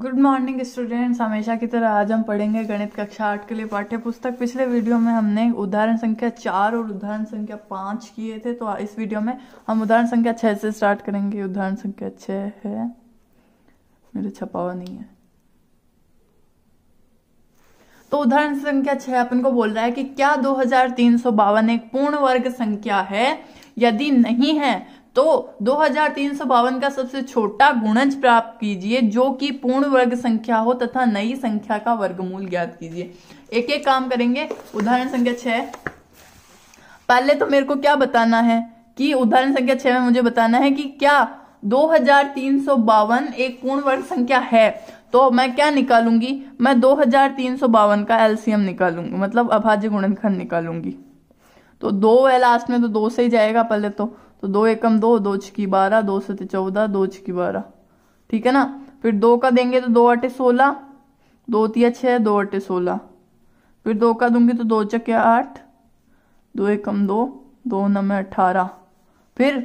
good morning students हमेशा की तरह आज हम पढ़ेंगे गणित कक्षा आठ के लिए पाठ्य पुस्तक पिछले वीडियो में हमने उदाहरण संख्या चार और उदाहरण संख्या पाँच किए थे तो इस वीडियो में हम उदाहरण संख्या छः से स्टार्ट करेंगे उदाहरण संख्या छः है मेरे छपावा नहीं है तो उदाहरण संख्या छह अपन को बोल रहा है कि क्या दो हजार तीन सौ बावन एक पूर्ण वर्ग संख्या है यदि नहीं है तो दो का सबसे छोटा गुणज प्राप्त कीजिए जो कि पूर्ण वर्ग संख्या हो तथा नई संख्या का वर्गमूल ज्ञात कीजिए एक एक काम करेंगे उदाहरण संख्या छह पहले तो मेरे को क्या बताना है कि उदाहरण संख्या छह में मुझे बताना है कि क्या दो हजार तीन सौ बावन एक पूर्ण वर्ग संख्या है तो मैं क्या निकालूंगी मैं दो हजार तीन सौ बावन का एलसीएम निकालूंगी मतलब अभाज्य गुणनखंड निकालूंगी तो दो है लास्ट में तो दो से ही जाएगा पहले तो तो दो एकम दो दो छकी बारह दो सत चौदह दो छकी बारह ठीक है ना फिर दो का देंगे तो दो अटे सोलह दो तिया छः दो अटे सोलह फिर दो का दूंगी तो दो चके आठ दो एकम दो दो नमे अठारह फिर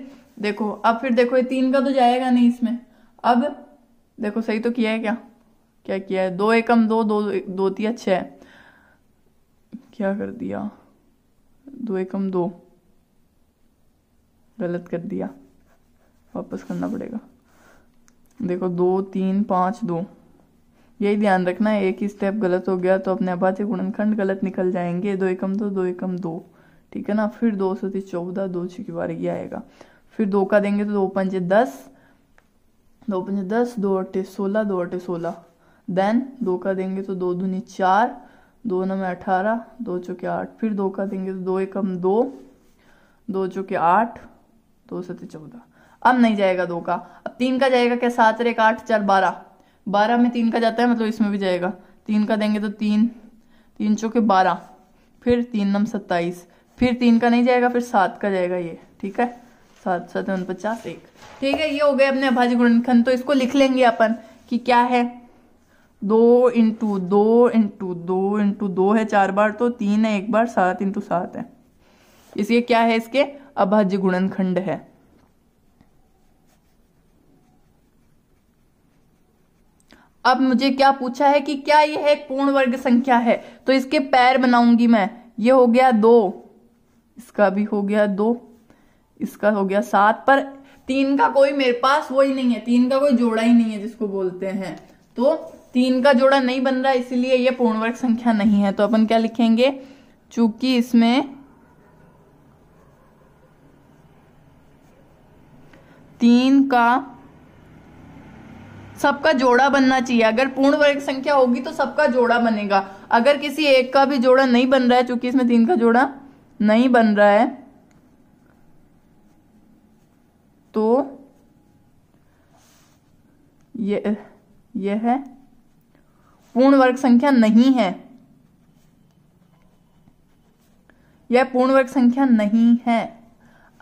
देखो अब फिर देखो ये तीन का तो जाएगा नहीं इसमें अब देखो सही तो किया है क्या क्या किया है दो एकम दो दो दो तिया छः क्या कर दिया दो एकम दो गलत कर दिया वापस करना पड़ेगा देखो दो तीन पाँच दो यही ध्यान रखना है एक ही स्टेप गलत हो गया तो अपने अभाज्य गुणनखंड गलत निकल जाएंगे दो एकम दो दो एकम दो ठीक है ना फिर दो सौ तीस चौदह दो छः की ये आएगा फिर दो का देंगे तो दो पंजे दस दो पंजे दस दो अट्ठे सोलह दो अट्ठे सोलह देन दो का देंगे तो दो दूनी चार दो नंबर अठारह दो चौके आठ फिर दो का देंगे तो दो एकम दो दो चौके आठ दो सत चौदह अब नहीं जाएगा दो का अब तीन का जाएगा क्या सात एक आठ चार बारह बारह में तीन का जाता है मतलब इसमें भी जाएगा तीन का देंगे तो तीन तीन चौके बारह फिर तीन नम सत्ताईस फिर तीन का नहीं जाएगा फिर सात का जाएगा ये ठीक है सात सात पचास एक ठीक है ये हो गया अपने अभाज्य गुणनखंड तो इसको लिख लेंगे अपन कि क्या है दो इंटू दो इंटू दो इंटू दो है चार बार तो तीन है एक बार सात इंटू सात है इसके क्या है इसके अभाज्य गुणनखंड है अब मुझे क्या पूछा है कि क्या यह एक पूर्ण वर्ग संख्या है तो इसके पैर बनाऊंगी मैं ये हो गया दो इसका भी हो गया दो इसका हो गया सात पर तीन का कोई मेरे पास वो ही नहीं है तीन का कोई जोड़ा ही नहीं है जिसको बोलते हैं तो तीन का जोड़ा नहीं बन रहा इसलिए यह पूर्णवर्ग संख्या नहीं है तो अपन क्या लिखेंगे चूंकि इसमें तीन का सबका जोड़ा बनना चाहिए अगर पूर्ण वर्ग संख्या होगी तो सबका जोड़ा बनेगा अगर किसी एक का भी जोड़ा नहीं बन रहा है चूंकि इसमें तीन का जोड़ा नहीं बन रहा है तो ये यह है पूर्ण वर्ग संख्या नहीं है यह पूर्ण वर्ग संख्या नहीं है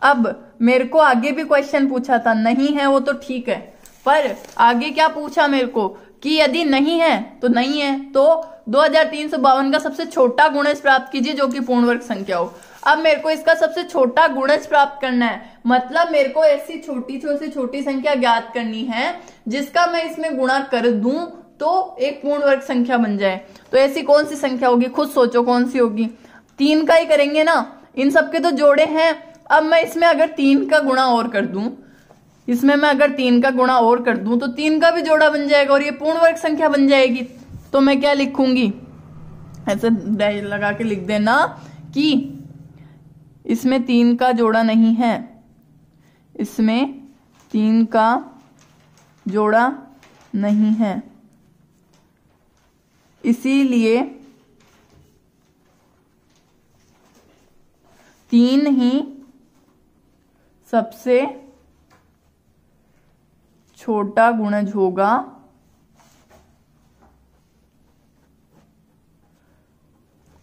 अब मेरे को आगे भी क्वेश्चन पूछा था नहीं है वो तो ठीक है पर आगे क्या पूछा मेरे को कि यदि नहीं है तो नहीं है तो दो का सबसे छोटा गुणज प्राप्त कीजिए जो कि पूर्ण वर्ग संख्या हो अब मेरे को इसका सबसे छोटा गुणज प्राप्त करना है मतलब मेरे को ऐसी छोटी छोटी छोटी संख्या ज्ञात करनी है जिसका मैं इसमें गुणा कर दू तो एक पूर्ण वर्ग संख्या बन जाए तो ऐसी कौन सी संख्या होगी खुद सोचो कौन सी होगी तीन का ही करेंगे ना इन सबके तो जोड़े हैं अब मैं इसमें अगर तीन का गुणा और कर दूं इसमें मैं अगर तीन का गुणा और कर दूं तो तीन का भी जोड़ा बन जाएगा और ये पूर्ण वर्ग संख्या बन जाएगी तो मैं क्या लिखूंगी ऐसे लगा के लिख देना कि इसमें तीन का जोड़ा नहीं है इसमें तीन का जोड़ा नहीं है इसीलिए तीन ही सबसे छोटा गुणज होगा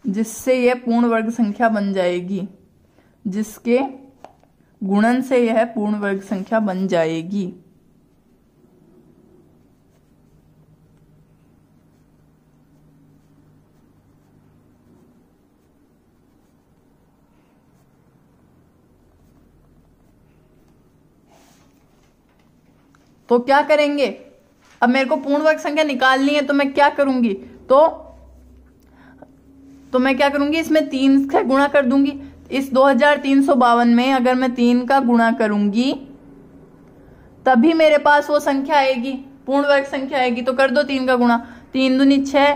जिससे यह पूर्ण वर्ग संख्या बन जाएगी जिसके गुणन से यह पूर्ण वर्ग संख्या बन जाएगी तो क्या करेंगे अब मेरे को वर्ग संख्या निकालनी है तो मैं क्या करूंगी तो तो मैं क्या करूंगी इसमें तीन का गुणा कर दूंगी इस दो में अगर मैं तीन का गुणा करूंगी तभी मेरे पास वो संख्या आएगी पूर्ण वर्ग संख्या आएगी तो कर दो तीन का गुणा तीन दुनी छह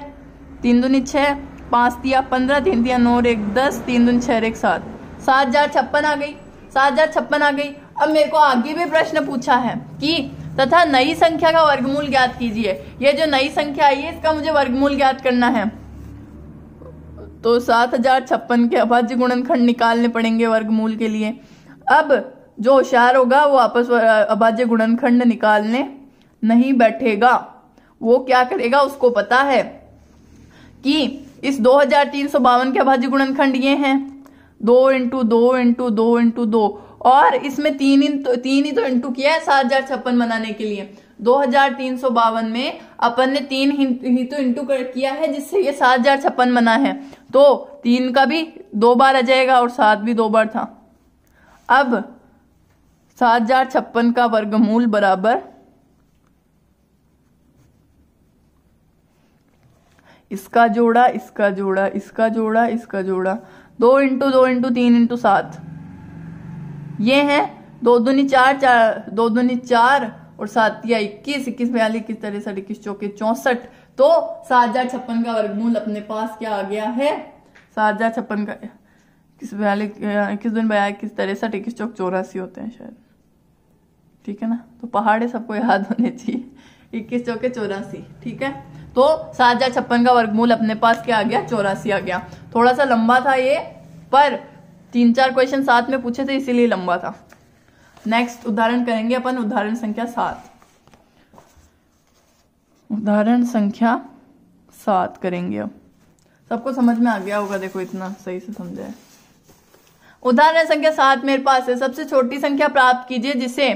तीन दुनी छह पांच दिया पंद्रह तीन दिया नौ एक दस तीन दुनी छह एक सात सात हजार छप्पन आ गई सात हजार छप्पन आ गई अब मेरे को आगे भी प्रश्न पूछा है कि तथा नई संख्या का वर्गमूल ज्ञात कीजिए यह जो नई संख्या आई है इसका मुझे वर्गमूल ज्ञात करना है तो सात हजार छप्पन के अभाज्य गुणनखंड निकालने पड़ेंगे वर्गमूल के लिए अब जो होशियार होगा वो आपस अभाज्य गुणनखंड निकालने नहीं बैठेगा वो क्या करेगा उसको पता है कि इस दो हजार तीन सौ बावन के अभाज्य गुणनखंड ये हैं दो इंटू दो इंटू दो इंटू दो और इसमें तीन इन तो, तीन ही तो इंटू किया है सात हजार छप्पन बनाने के लिए दो हजार तीन सौ बावन में अपन ने तीन ही तो इंटू कर किया है जिससे ये सात हजार छप्पन बना है तो तीन का भी दो बार आ जाएगा और सात भी दो बार था अब सात हजार छप्पन का वर्गमूल बराबर इसका जोड़ा इसका जोड़ा इसका जोड़ा इसका जोड़ा दो इंटू दो इंटू तीन इंटू सात ये है दो दूनी चार चार दो दूनी चार और या इक्कीस इक्कीस बयालीस इक्कीस तरह इक्कीस चौके चौसठ तो सात हजार छप्पन का वर्गमूल अपने पास क्या आ गया है सात हजार छप्पन का इक्कीस बयालीस इक्कीस दिन बया इक्कीस तिरसठ इक्कीस चौक चौरासी होते हैं शायद ठीक है ना तो पहाड़े सबको याद होने चाहिए इक्कीस चौके चौरासी ठीक है तो सात हजार छप्पन का वर्गमूल अपने पास क्या आ गया चौरासी आ गया थोड़ा सा लंबा था ये पर तीन चार क्वेश्चन साथ में पूछे थे इसीलिए लंबा था नेक्स्ट उदाहरण करेंगे अपन उदाहरण संख्या सात उदाहरण संख्या सात करेंगे अब सबको समझ में आ गया होगा देखो इतना सही से समझे उदाहरण संख्या सात मेरे पास है सबसे छोटी संख्या प्राप्त कीजिए जिसे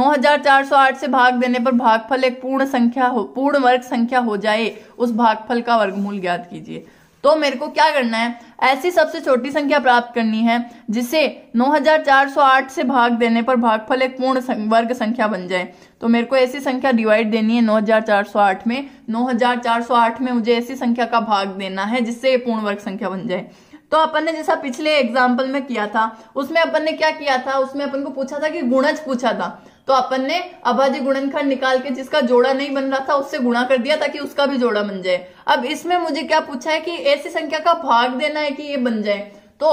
9408 से भाग देने पर भागफल एक पूर्ण संख्या हो पूर्ण वर्ग संख्या हो जाए उस भागफल का वर्गमूल ज्ञात कीजिए तो मेरे को क्या करना है ऐसी सबसे छोटी संख्या प्राप्त करनी है जिसे 9408 से भाग देने पर भागफल एक पूर्ण वर्ग संख्या बन जाए तो मेरे को ऐसी संख्या डिवाइड देनी है 9408 में 9408 में मुझे ऐसी संख्या का भाग देना है जिससे ये पूर्ण वर्ग संख्या बन जाए तो अपन ने जैसा पिछले एग्जाम्पल में किया था उसमें अपन ने क्या किया था उसमें अपन को पूछा था कि गुणज पूछा था तो अपन ने अभाज्य गुणनखंड निकाल के जिसका जोड़ा नहीं बन रहा था उससे गुणा कर दिया ताकि उसका भी जोड़ा बन जाए अब इसमें मुझे क्या पूछा है कि ऐसी संख्या का भाग देना है कि ये बन जाए तो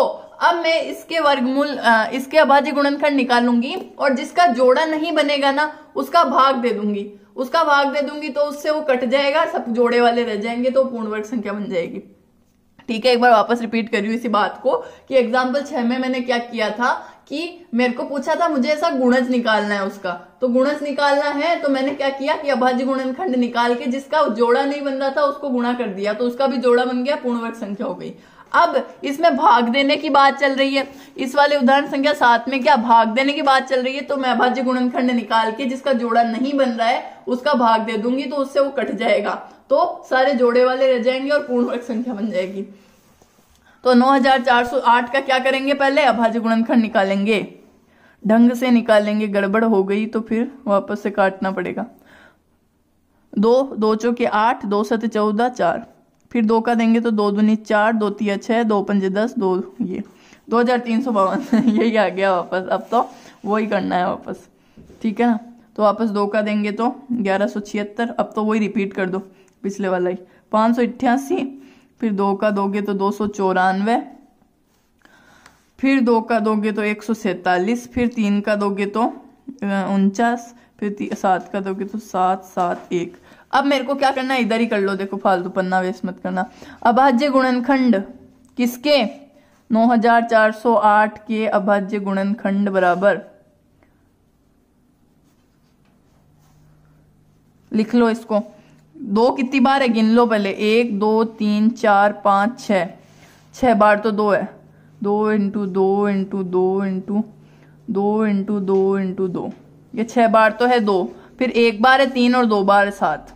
अब मैं इसके वर्गमूल इसके अभाज्य गुणनखंड निकालूंगी और जिसका जोड़ा नहीं बनेगा ना उसका भाग दे दूंगी उसका भाग दे दूंगी तो उससे वो कट जाएगा सब जोड़े वाले रह जाएंगे तो पूर्ण वर्ग संख्या बन जाएगी ठीक है एक बार वापस रिपीट करी इसी बात को कि एग्जाम्पल छह में मैंने क्या किया था कि मेरे को पूछा था मुझे ऐसा गुणज निकालना है उसका तो गुणज निकालना है तो मैंने क्या किया कि अभाज्य गुणनखंड निकाल के जिसका जोड़ा नहीं बन रहा था उसको गुणा कर दिया तो उसका भी जोड़ा बन गया पूर्णवर्ग संख्या हो गई अब इसमें भाग देने की बात चल रही है इस वाले उदाहरण संख्या सात में क्या भाग देने की बात चल रही है तो मैं अभाज्य गुणनखंड निकाल के जिसका जोड़ा नहीं बन रहा है उसका भाग दे दूंगी तो उससे वो कट जाएगा तो सारे जोड़े वाले रह जाएंगे और पूर्ण वर्ग संख्या बन जाएगी तो 9408 का क्या करेंगे पहले अभाज्य गुणनखंड निकालेंगे ढंग से निकालेंगे गड़बड़ हो गई तो फिर वापस से काटना पड़ेगा दो दो चौके आठ दो सत चौदह चार फिर दो का देंगे तो दो दुनी चार दो तीन छः दो पंजे दस दो ये दो हज़ार तीन सौ बावन यही आ गया वापस अब तो वही करना है वापस ठीक है ना तो वापस दो का देंगे तो ग्यारह सौ छिहत्तर अब तो वही रिपीट कर दो पिछले वाला ही पाँच सौ अठासी फिर दो का दोगे तो दो सौ चौरानवे फिर दो का दोगे तो एक सौ सैतालीस फिर तीन का दोगे तो उनचास फिर सात का दोगे तो सात सात एक अब मेरे को क्या करना है इधर ही कर लो देखो फालतू पन्ना वेस्ट मत करना अभाज्य गुणनखंड किसके 9408 के अभाज्य गुणनखंड बराबर लिख लो इसको दो कितनी बार है गिन लो पहले एक दो तीन चार पाँच छ छः बार तो दो है दो इंटू दो इंटू दो इंटू दो इंटू दो इंटू दो ये छः बार तो है दो फिर एक बार है तीन और दो बार है सात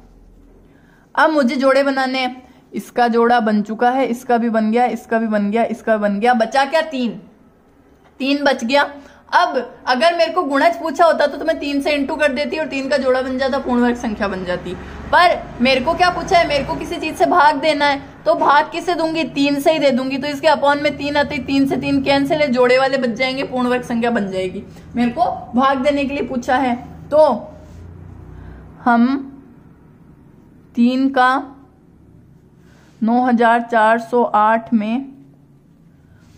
अब मुझे जोड़े बनाने हैं इसका जोड़ा बन चुका है इसका भी बन गया इसका भी बन गया इसका भी बन गया बचा क्या तीन तीन बच गया अब अगर मेरे को गुणज पूछा होता तो, तो मैं तीन से इंटू कर देती और तीन का जोड़ा बन जाता पूर्णवर्ग संख्या बन जाती पर मेरे को क्या पूछा है मेरे को किसी चीज से भाग देना है तो भाग किसे दूंगी तीन से ही दे दूंगी तो इसके अपॉन में तीन आते तीन से तीन कैंसिल है जोड़े वाले बच जाएंगे पूर्णवर्ग संख्या बन जाएगी मेरे को भाग देने के लिए पूछा है तो हम तीन का आठ में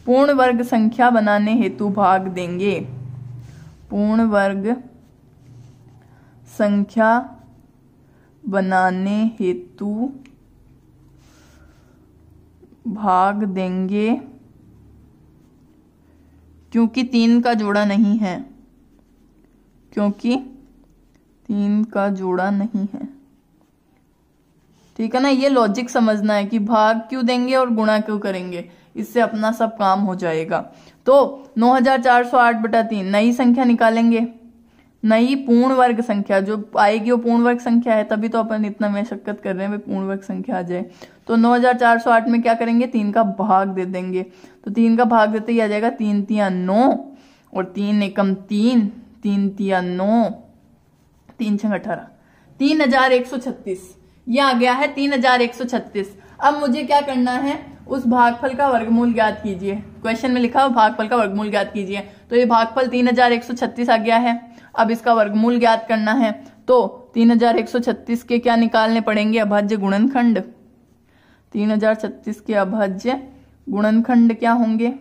पूर्ण वर्ग संख्या बनाने हेतु भाग देंगे पूर्ण वर्ग संख्या बनाने हेतु भाग देंगे क्योंकि तीन का जोड़ा नहीं है क्योंकि तीन का जोड़ा नहीं है ठीक है ना ये लॉजिक समझना है कि भाग क्यों देंगे और गुणा क्यों करेंगे इससे अपना सब काम हो जाएगा तो 9408 बटा तीन नई संख्या निकालेंगे नई पूर्ण वर्ग संख्या जो आएगी वो पूर्ण वर्ग संख्या है तभी तो अपन इतना मशक्कत कर रहे हैं भाई पूर्ण वर्ग संख्या आ जाए तो 9408 में क्या करेंगे तीन का भाग दे देंगे तो तीन का भाग देते ही आ जाएगा तीन तिया नौ और तीन एकम तीन तीन तिया नौ तीन छः अठारह तीन हजार एक सौ छत्तीस ये आ गया है तीन हजार एक सौ छत्तीस अब मुझे क्या करना है उस भागफल का वर्गमूल ज्ञात कीजिए क्वेश्चन में लिखा हो भागफल का वर्गमूल ज्ञात कीजिए तो ये भागफल 3136 आ गया है अब इसका वर्गमूल ज्ञात करना है तो 3136 के क्या निकालने पड़ेंगे अभाज्य गुणनखंड 3036 के अभाज्य गुणनखंड क्या होंगे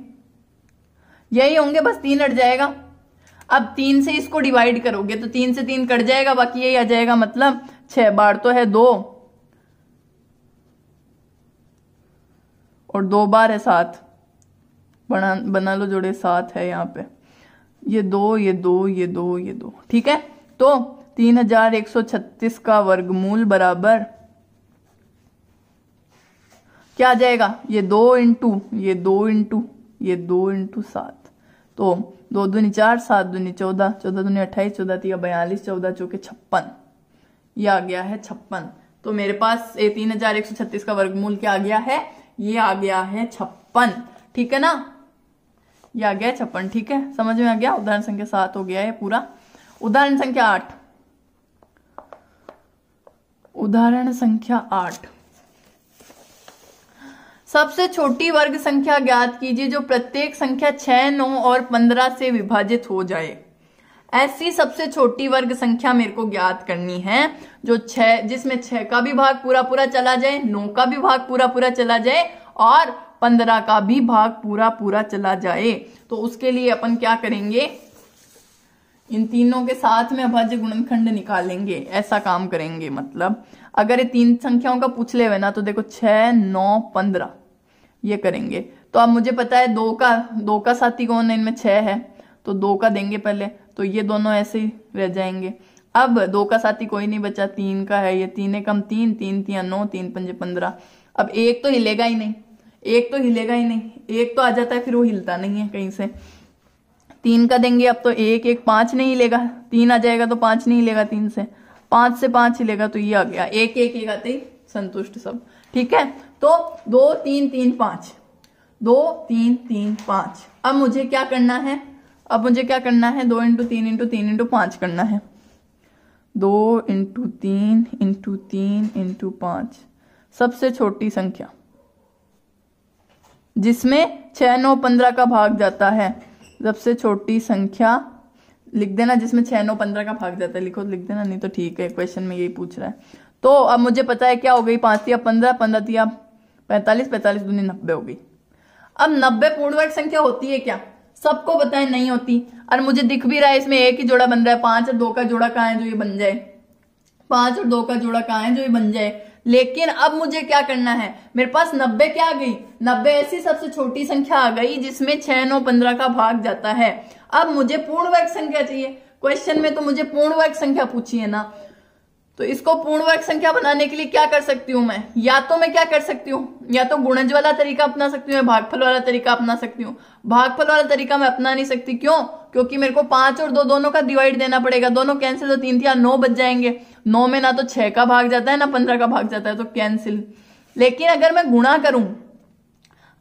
यही होंगे बस तीन हट जाएगा अब तीन से इसको डिवाइड करोगे तो तीन से तीन कट जाएगा बाकी यही आ जाएगा मतलब छह बार तो है दो और दो बार है साथ बना बना लो जोड़े सात है यहाँ पे ये दो ये दो ये दो ये दो ठीक है तो तीन हजार एक सौ छत्तीस का वर्गमूल बराबर क्या आ जाएगा ये दो इंटू ये दो इंटू ये दो इंटू सात तो दो दूनी चार सात दूनी चौदह चौदह दूनी अट्ठाईस चौदह तीन बयालीस चौदह चौके छप्पन ये आ गया है छप्पन तो मेरे पास ये तीन हजार एक सौ छत्तीस का वर्गमूल क्या आ गया है ये आ गया है छप्पन ठीक है ना ये आ गया छप्पन ठीक है समझ में आ गया उदाहरण संख्या सात हो गया है पूरा उदाहरण संख्या आठ उदाहरण संख्या आठ सबसे छोटी वर्ग संख्या ज्ञात कीजिए जो प्रत्येक संख्या छह नौ और पंद्रह से विभाजित हो जाए ऐसी सबसे छोटी वर्ग संख्या मेरे को ज्ञात करनी है जो छह जिसमें छह का भी भाग पूरा पूरा चला जाए नौ का भी भाग पूरा पूरा चला जाए और पंद्रह का भी भाग पूरा पूरा चला जाए तो उसके लिए अपन क्या करेंगे इन तीनों के साथ में अभाज्य गुणनखंड निकालेंगे ऐसा काम करेंगे मतलब अगर ये तीन संख्याओं का पूछ ले हुए ना तो देखो छ नौ पंद्रह ये करेंगे तो अब मुझे पता है दो का दो का साथी कौन है इनमें छ है तो दो का देंगे पहले तो ये दोनों ऐसे ही रह जाएंगे अब दो का साथी कोई नहीं बचा तीन का है ये तीन एक कम तीन तीन तीन नौ तीन पंजे पंद्रह अब एक तो हिलेगा ही नहीं एक तो हिलेगा ही नहीं एक तो आ जाता है फिर वो हिलता नहीं है कहीं से तीन का देंगे अब तो एक एक पांच नहीं हिलेगा तीन आ जाएगा तो पांच नहीं हिलेगा तीन से पांच से पांच हिलेगा तो ये आ गया एक एक एक आते ही संतुष्ट सब ठीक है तो दो तीन तीन पांच दो तीन तीन पांच अब मुझे क्या करना है अब मुझे क्या करना है दो इंटू तीन इंटू तीन इंटू पाँच करना है दो इंटू तीन इंटू तीन इंटू पाँच सबसे छोटी संख्या जिसमें छ नौ पंद्रह का भाग जाता है सबसे छोटी संख्या लिख देना जिसमें छ नौ पंद्रह का भाग जाता है लिखो लिख देना नहीं तो ठीक है क्वेश्चन में यही पूछ रहा है तो अब मुझे पता है क्या हो गई पाँच या पंद्रह पंद्रह या पैंतालीस पैंतालीस दूनी नब्बे हो गई अब नब्बे पूर्णवर्ग संख्या होती है क्या सबको पता है नहीं होती और मुझे दिख भी रहा है इसमें एक ही जोड़ा बन रहा है पांच और दो का जोड़ा कहा है जो ये बन जाए पांच और दो का जोड़ा कहा है जो ये बन जाए लेकिन अब मुझे क्या करना है मेरे पास नब्बे क्या आ गई नब्बे ऐसी सबसे छोटी संख्या आ गई जिसमें छह नौ पंद्रह का भाग जाता है अब मुझे पूर्ण वर्ग संख्या चाहिए क्वेश्चन में तो मुझे पूर्ण वर्ग संख्या पूछी है ना तो इसको पूर्णवर्ग संख्या बनाने के लिए क्या कर सकती हूँ मैं या तो मैं क्या कर सकती हूँ या तो गुणज वाला तरीका अपना सकती हूँ या भागफल वाला तरीका अपना सकती हूँ भागफल वाला तरीका मैं अपना नहीं सकती क्यों क्योंकि मेरे को पांच और दो दोनों का डिवाइड देना पड़ेगा दोनों कैंसिल तो तीन थी नौ बच जाएंगे नौ में ना तो छह का भाग जाता है ना पंद्रह का भाग जाता है तो कैंसिल लेकिन अगर मैं गुणा करूं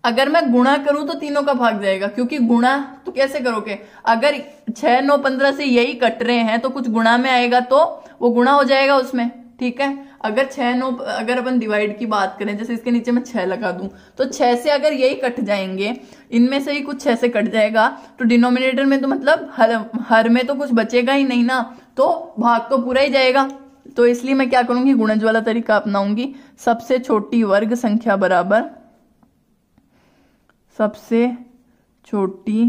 अगर मैं गुणा करूं तो तीनों का भाग जाएगा क्योंकि गुणा तो कैसे करोगे अगर छह नौ पंद्रह से यही कट रहे हैं तो कुछ गुणा में आएगा तो वो गुणा हो जाएगा उसमें ठीक है अगर छह नौ अगर अपन डिवाइड की बात करें जैसे इसके नीचे मैं छह लगा दूं तो छह से अगर यही कट जाएंगे इनमें से ही कुछ छह से कट जाएगा तो डिनोमिनेटर में तो मतलब हर हर में तो कुछ बचेगा ही नहीं ना तो भाग तो पूरा ही जाएगा तो इसलिए मैं क्या करूंगी गुणज वाला तरीका अपनाऊंगी सबसे छोटी वर्ग संख्या बराबर सबसे छोटी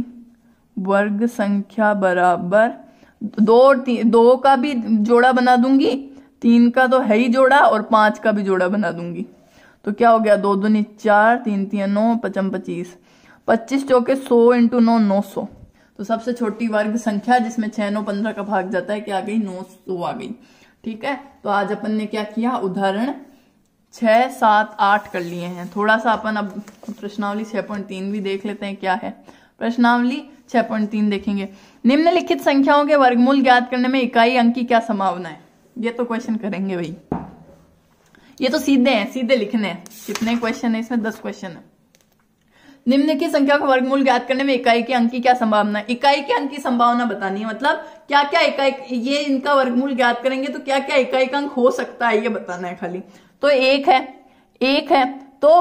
वर्ग संख्या बराबर दो दो का भी जोड़ा बना दूंगी तीन का तो है ही जोड़ा और पांच का भी जोड़ा बना दूंगी तो क्या हो गया दो दूनी चार तीन तीन नौ पचम पच्चीस पच्चीस चौके सौ इंटू नौ नौ सौ तो सबसे छोटी वर्ग संख्या जिसमें छह नौ पंद्रह का भाग जाता है क्या आ गई नौ सौ आ गई ठीक है तो आज अपन ने क्या किया उदाहरण छः सात आठ कर लिए हैं थोड़ा सा अपन अब प्रश्नावली छः पॉइंट तीन भी देख लेते हैं क्या है प्रश्नावली छः पॉइंट तीन देखेंगे निम्नलिखित संख्याओं के वर्गमूल ज्ञात करने में इकाई अंक की क्या संभावना है ये तो क्वेश्चन करेंगे भाई ये तो सीधे हैं सीधे लिखने हैं कितने क्वेश्चन है इसमें दस क्वेश्चन है निम्न की संख्या का वर्गमूल ज्ञात करने में इकाई के अंक की क्या संभावना है इकाई के अंक की संभावना बतानी है मतलब क्या क्या इकाई ये इनका वर्गमूल ज्ञात करेंगे तो क्या क्या इकाई का अंक हो सकता है ये बताना है खाली तो एक है एक है तो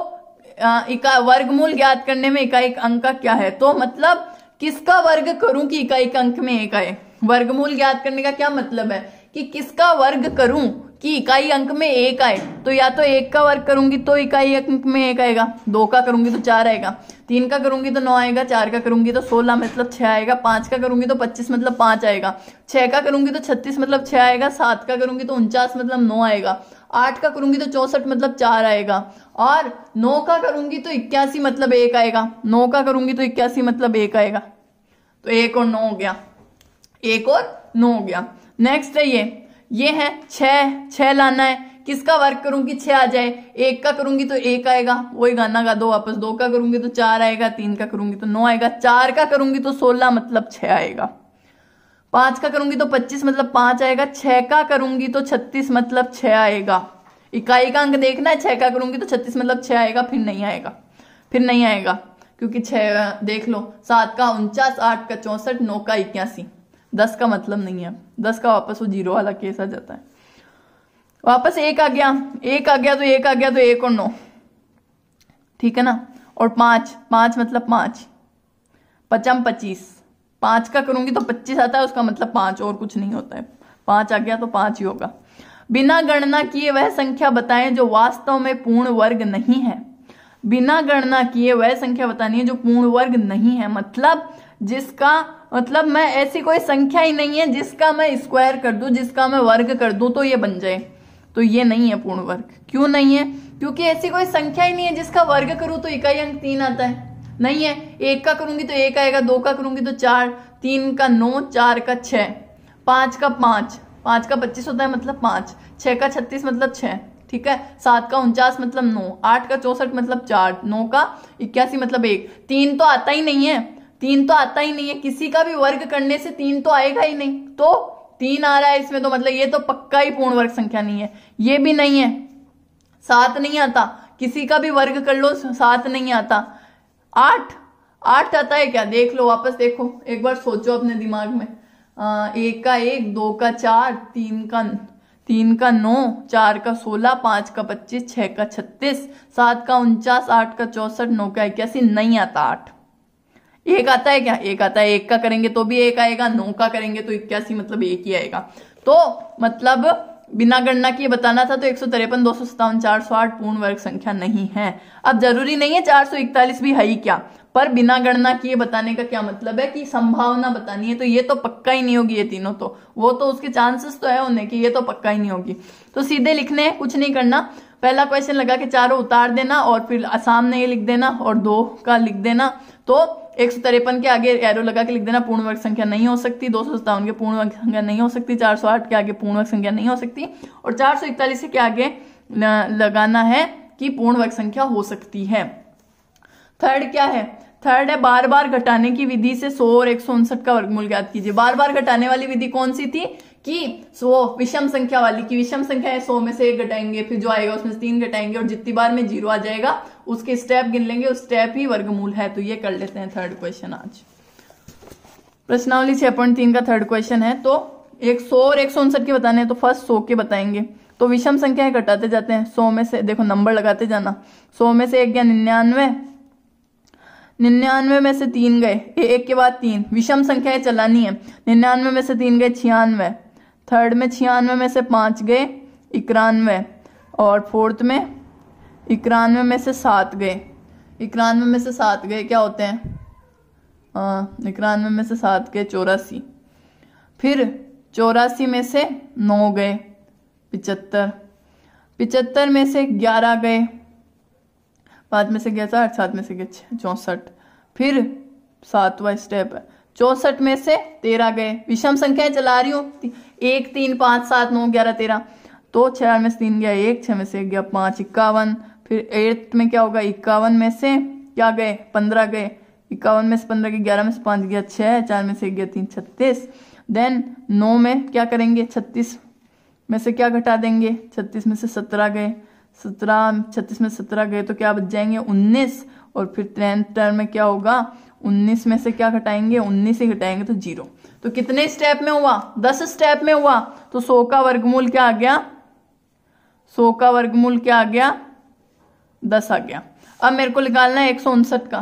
इका वर्गमूल ज्ञात करने में इकाई अंक का क्या है तो मतलब किसका वर्ग करूं कि इकाई अंक में एक आए वर्गमूल ज्ञात करने का क्या मतलब है कि किसका वर्ग करूं कि इकाई अंक में एक आए तो या तो एक का वर्ग करूंगी तो इकाई अंक में एक आएगा दो का करूंगी तो चार आएगा तीन का करूंगी तो नौ आएगा चार का करूंगी तो सोलह मतलब छह आएगा पांच का करूंगी तो पच्चीस मतलब पांच आएगा छह का करूंगी तो छत्तीस मतलब छह आएगा सात का करूंगी तो उनचास मतलब नौ आएगा आठ का करूंगी तो चौसठ मतलब चार आएगा और नौ का करूंगी तो इक्यासी मतलब एक आएगा नौ का करूंगी तो इक्यासी मतलब एक आएगा तो एक और नौ हो गया एक और नौ हो गया नेक्स्ट है ये ये है छ छः लाना है किसका वर्क करूंगी छ आ जाए एक का करूंगी तो एक आएगा वही गाना गा दो वापस दो का करूंगी तो चार आएगा तीन का करूंगी तो नौ आएगा चार का करूंगी तो सोलह मतलब छ आएगा पांच का करूंगी तो पच्चीस मतलब पांच आएगा छह का करूंगी तो छत्तीस मतलब छह आएगा इकाई का अंक देखना है छह का करूंगी तो छत्तीस मतलब छह आएगा फिर नहीं आएगा फिर नहीं आएगा क्योंकि छ देख लो सात का उनचास आठ का चौंसठ नौ का इक्यासी दस का मतलब नहीं है दस का वापस वो जीरो वाला केस आ जाता है वापस एक आ गया एक आ गया तो एक आ गया तो एक और नौ ठीक है ना और पांच पांच मतलब पांच पचम पच्चीस पांच का करूंगी तो पच्चीस आता है उसका मतलब पांच और कुछ नहीं होता है पांच आ गया तो पांच ही होगा बिना गणना किए वह संख्या बताएं जो वास्तव में पूर्ण वर्ग नहीं है बिना गणना किए वह संख्या बतानी है जो पूर्ण वर्ग नहीं है मतलब जिसका मतलब मैं ऐसी कोई संख्या ही नहीं है जिसका मैं स्क्वायर कर दू जिसका मैं वर्ग कर दू तो ये बन जाए तो ये नहीं है पूर्ण वर्ग क्यों नहीं है क्योंकि ऐसी कोई संख्या ही नहीं है जिसका वर्ग करूं तो इकाई अंक तीन आता है नहीं है एक का करूंगी तो एक आएगा दो का करूंगी तो चार तीन का नौ चार का छ पांच का पांच पांच का पच्चीस होता है मतलब पांच छह का छत्तीस मतलब छ ठीक है सात का उनचास मतलब नौ आठ का चौसठ मतलब चार नौ का इक्यासी मतलब एक तीन तो आता ही नहीं है तीन तो आता ही नहीं है किसी का भी वर्ग करने से तीन तो आएगा ही नहीं तो तीन आ रहा है इसमें तो मतलब ये तो पक्का ही पूर्ण वर्ग संख्या नहीं है ये भी नहीं है सात नहीं आता किसी का भी वर्ग कर लो सात नहीं आता आठ आठ आता है क्या देख लो वापस देखो एक बार सोचो अपने दिमाग में आ, एक का एक दो का चार तीन का तीन का नौ चार का सोलह पांच का पच्चीस छह का छत्तीस सात का उनचास आठ का चौसठ नौ का इक्यासी नहीं आता आठ एक आता है क्या एक आता है एक का करेंगे तो भी एक आएगा नौ का करेंगे तो इक्यासी मतलब एक ही आएगा तो मतलब बिना गणना किए बताना था तो एक सौ तिरपन दो सौ सत्तावन चार सौ आठ पूर्ण वर्ग संख्या नहीं है अब जरूरी नहीं है चार सौ इकतालीस भी है ही क्या पर बिना गणना किए बताने का क्या मतलब है कि संभावना बतानी है तो ये तो पक्का ही नहीं होगी ये तीनों तो वो तो उसके चांसेस तो है होने की ये तो पक्का ही नहीं होगी तो सीधे लिखने हैं कुछ नहीं करना पहला क्वेश्चन लगा के चारों उतार देना और फिर आसाम ने ये लिख देना और दो का लिख देना तो एक सौ तिरपन के आगे एरो लगा के लिख देना पूर्ण वर्ग संख्या नहीं हो सकती दो सौ सत्तावन के पूर्ण वर्ग संख्या नहीं हो सकती चार सौ आठ के आगे पूर्ण वर्ग संख्या नहीं हो सकती और चार सौ इकतालीस के आगे लगाना है कि पूर्ण वर्ग संख्या हो सकती है थर्ड क्या है थर्ड है बार बार घटाने की विधि से सौ और एक सौ उनसठ का वर्गमूल ज्ञात कीजिए बार बार घटाने वाली विधि कौन सी थी कि सो विषम संख्या वाली की विषम संख्या है सो में से एक घटाएंगे फिर जो आएगा उसमें से तीन घटाएंगे और जितनी बार में जीरो आ जाएगा उसके स्टेप गिन लेंगे उस स्टेप ही वर्गमूल है तो ये कर लेते हैं थर्ड क्वेश्चन आज प्रश्नावली छह पॉइंट तीन का थर्ड क्वेश्चन है तो एक सौ और एक सौ उनसठ के बताने हैं तो फर्स्ट सौ के बताएंगे तो विषम संख्याएं घटाते जाते हैं सौ में से देखो नंबर लगाते जाना सौ में से एक गया निन्यानवे निन्यानवे में से तीन गए एक के बाद तीन विषम संख्याएं चलानी है निन्यानवे में से तीन गए छियानवे थर्ड में छियानवे में से पाँच गए इक्यानवे और फोर्थ में इक्यानवे में से सात गए इक्यानवे में से सात गए क्या होते हैं इक्यानवे में से सात गए चौरासी फिर चौरासी में से नौ गए पिचहत्तर पिचहत्तर में से ग्यारह गए पाँच में से गया साठ सात में से गया चौंसठ फिर सातवा स्टेप है चौंसठ में से तेरह गए विषम संख्याएं चला रही हूँ एक तीन पाँच सात नौ ग्यारह तेरह तो छः में से तीन गया एक छः में से एक गया पाँच इक्यावन फिर एट्थ में क्या होगा इक्यावन में से क्या गए पंद्रह गए इक्यावन में से पंद्रह गए ग्यारह में से पाँच गया छः चार में से एक गया तीन छत्तीस देन नौ में क्या करेंगे छत्तीस में से क्या घटा देंगे छत्तीस में से सत्रह गए सत्रह छत्तीस में सत्रह गए तो क्या बच जाएंगे उन्नीस और फिर टेंथ टर्म में क्या होगा उन्नीस में से क्या घटाएंगे उन्नीस ही घटाएंगे तो जीरो तो कितने स्टेप में हुआ दस स्टेप में हुआ तो सो का वर्गमूल क्या आ गया सो का वर्गमूल क्या आ गया दस आ गया अब मेरे को निकालना है एक सौ उनसठ का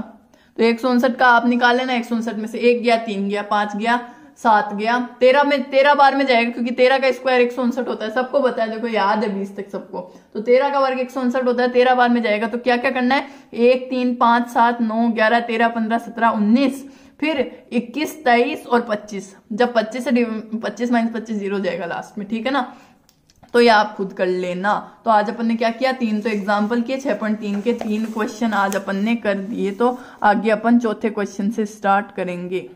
तो एक सौ उनसठ का आप निकाल लेना एक सौ उनसठ में से एक गया तीन गया पांच गया सात गया तेरह में तेरह बार में जाएगा क्योंकि तेरह का स्क्वायर एक सौ उनसठ होता है सबको बताया देखो याद है बीस तक सबको तो तेरह का वर्ग एक सौ उनसठ होता है तेरह बार में जाएगा तो क्या क्या करना है एक तीन पांच सात नौ ग्यारह तेरह पंद्रह सत्रह उन्नीस फिर 21, 23 और 25 जब 25 से 25 माइनस पच्चीस जीरो जाएगा लास्ट में ठीक है ना तो ये आप खुद कर लेना तो आज अपन ने क्या किया तीन तो एग्जाम्पल किए छह पॉइंट तीन के तीन क्वेश्चन आज अपन ने कर दिए तो आगे अपन चौथे क्वेश्चन से स्टार्ट करेंगे